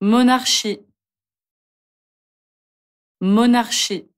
monarchie monarchie